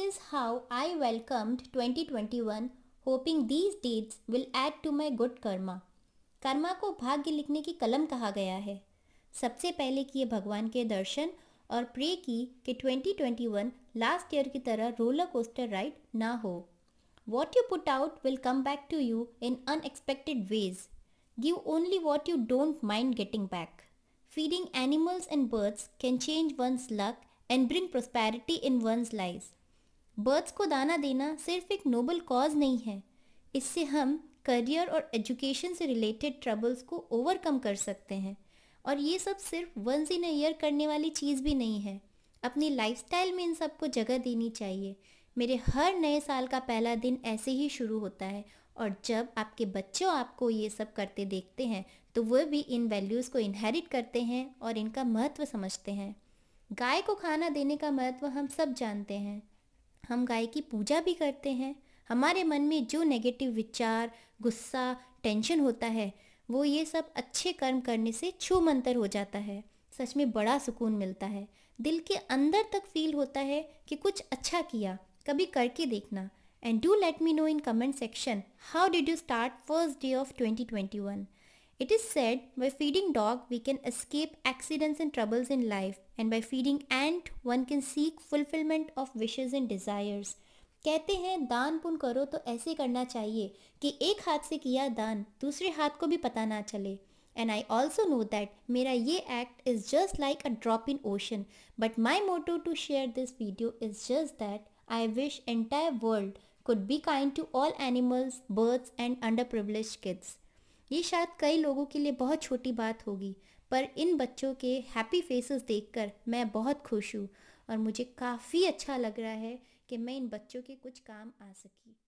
is how I welcomed 2021 hoping these dates will add to my good karma karma को भाग्य लिखने की कलम कहा गया है सबसे पहले किए भगवान के दर्शन और प्रे की कि 2021 लास्ट ईयर की तरह रोलर कोस्टर राइड ना हो what you put out will come back to you in unexpected ways give only what you don't mind getting back feeding animals and birds can change one's luck and bring prosperity in one's life birds को दाना देना सिर्फ एक noble cause नहीं है इससे हम career और एजुकेशन से रिलेटेड ट्रबल्स को ओवरकम कर सकते हैं और ये सब सिर्फ वंस इन ईयर करने वाली चीज़ भी नहीं है अपनी लाइफ में इन सबको जगह देनी चाहिए मेरे हर नए साल का पहला दिन ऐसे ही शुरू होता है और जब आपके बच्चों आपको ये सब करते देखते हैं तो वह भी इन वैल्यूज़ को इनहेरिट करते हैं और इनका महत्व समझते हैं गाय को खाना देने का महत्व हम सब जानते हैं हम गाय की पूजा भी करते हैं हमारे मन में जो नेगेटिव विचार गुस्सा टेंशन होता है वो ये सब अच्छे कर्म करने से छू मंतर हो जाता है सच में बड़ा सुकून मिलता है दिल के अंदर तक फील होता है कि कुछ अच्छा किया कभी करके देखना and do let me know in comment section how did you start first day of 2021 It is said by feeding dog we can escape accidents and troubles in life and by feeding ant one can seek fulfillment of wishes and desires. कहते हैं दान पुण्य करो तो ऐसे करना चाहिए कि एक हाथ से किया दान दूसरे हाथ को भी पता ना चले and I also know that मेरा ये act is just like a drop in ocean. But my motto to share this video is just that I wish entire world could be kind to all animals, birds and underprivileged kids. ये शायद कई लोगों के लिए बहुत छोटी बात होगी पर इन बच्चों के हैप्पी फेसेस देखकर मैं बहुत खुश हूँ और मुझे काफ़ी अच्छा लग रहा है कि मैं इन बच्चों के कुछ काम आ सकी